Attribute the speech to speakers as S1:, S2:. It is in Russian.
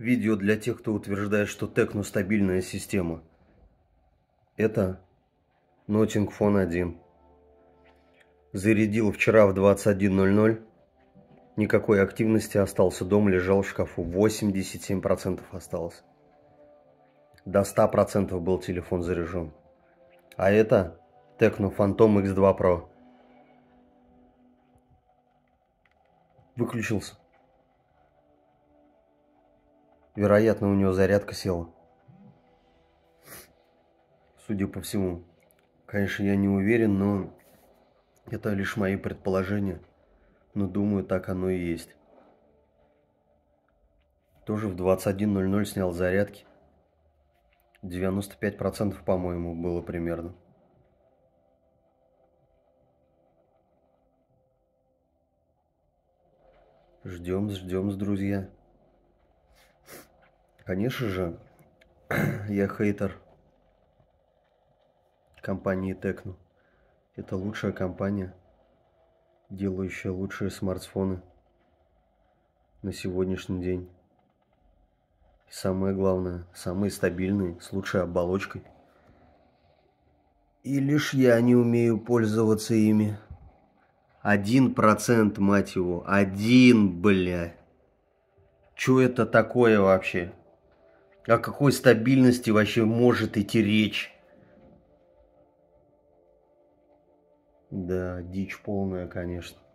S1: Видео для тех, кто утверждает, что Текно стабильная система. Это Notting Phone 1. Зарядил вчера в 21.00. Никакой активности остался дом, лежал в шкафу. 87% осталось. До 100% был телефон заряжен. А это Tecno Phantom X2 Pro. Выключился. Вероятно, у него зарядка села. Судя по всему. Конечно, я не уверен, но это лишь мои предположения. Но думаю, так оно и есть. Тоже в 21.00 снял зарядки. 95% по-моему было примерно. Ждем, ждем, друзья. Конечно же, я хейтер компании Tecno. Это лучшая компания, делающая лучшие смартфоны на сегодняшний день. И самое главное, самые стабильные, с лучшей оболочкой. И лишь я не умею пользоваться ими. Один процент, мать его. Один, бля. Чё это такое вообще? О какой стабильности вообще может идти речь? Да, дичь полная, конечно.